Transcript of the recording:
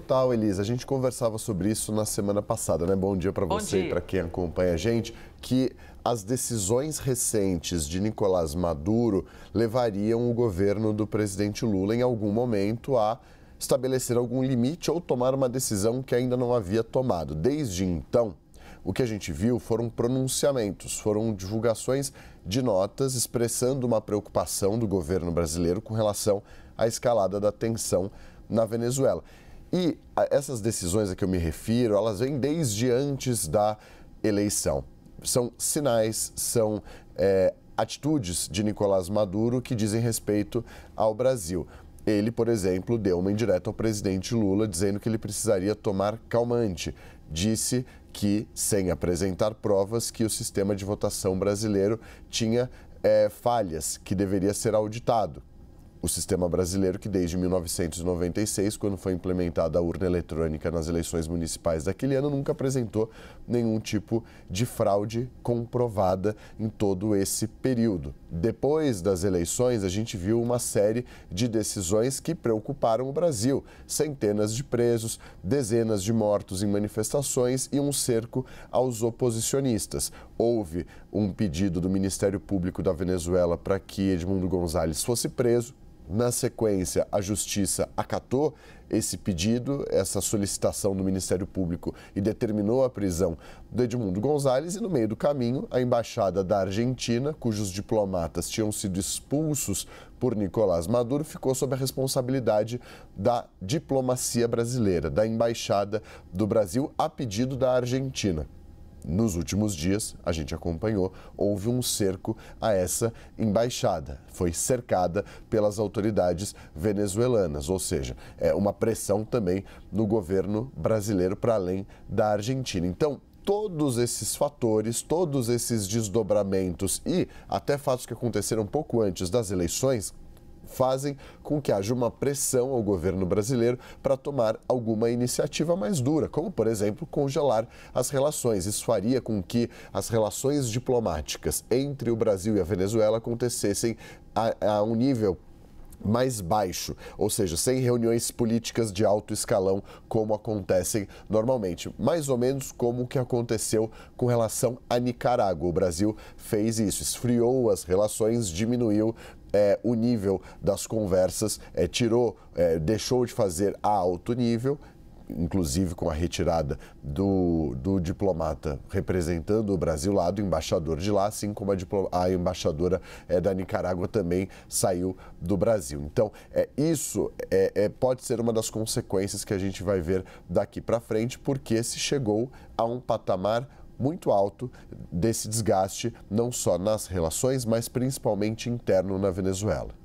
total, Elisa. A gente conversava sobre isso na semana passada, né? Bom dia para você e para quem acompanha a gente, que as decisões recentes de Nicolás Maduro levariam o governo do presidente Lula em algum momento a estabelecer algum limite ou tomar uma decisão que ainda não havia tomado. Desde então, o que a gente viu foram pronunciamentos, foram divulgações de notas expressando uma preocupação do governo brasileiro com relação à escalada da tensão na Venezuela. E essas decisões a que eu me refiro, elas vêm desde antes da eleição. São sinais, são é, atitudes de Nicolás Maduro que dizem respeito ao Brasil. Ele, por exemplo, deu uma indireta ao presidente Lula dizendo que ele precisaria tomar calmante. Disse que, sem apresentar provas, que o sistema de votação brasileiro tinha é, falhas, que deveria ser auditado o sistema brasileiro que desde 1996, quando foi implementada a urna eletrônica nas eleições municipais daquele ano, nunca apresentou nenhum tipo de fraude comprovada em todo esse período. Depois das eleições, a gente viu uma série de decisões que preocuparam o Brasil: centenas de presos, dezenas de mortos em manifestações e um cerco aos oposicionistas. Houve um pedido do Ministério Público da Venezuela para que Edmundo Gonzalez fosse preso na sequência, a Justiça acatou esse pedido, essa solicitação do Ministério Público e determinou a prisão do Edmundo Gonzalez. E no meio do caminho, a embaixada da Argentina, cujos diplomatas tinham sido expulsos por Nicolás Maduro, ficou sob a responsabilidade da diplomacia brasileira, da embaixada do Brasil a pedido da Argentina. Nos últimos dias, a gente acompanhou, houve um cerco a essa embaixada. Foi cercada pelas autoridades venezuelanas, ou seja, é uma pressão também no governo brasileiro para além da Argentina. Então, todos esses fatores, todos esses desdobramentos e até fatos que aconteceram pouco antes das eleições fazem com que haja uma pressão ao governo brasileiro para tomar alguma iniciativa mais dura, como, por exemplo, congelar as relações. Isso faria com que as relações diplomáticas entre o Brasil e a Venezuela acontecessem a, a um nível mais baixo, ou seja, sem reuniões políticas de alto escalão como acontecem normalmente, mais ou menos como o que aconteceu com relação a Nicarágua. O Brasil fez isso, esfriou as relações, diminuiu é, o nível das conversas, é, tirou, é, deixou de fazer a alto nível inclusive com a retirada do, do, diplomata representando o Brasil lá, do embaixador de lá, assim como a, a embaixadora é, da Nicarágua também saiu do Brasil. Então, é, isso é, é, pode ser uma das consequências que a gente vai ver daqui para frente, porque se chegou a um patamar muito alto desse desgaste, não só nas relações, mas principalmente interno na Venezuela.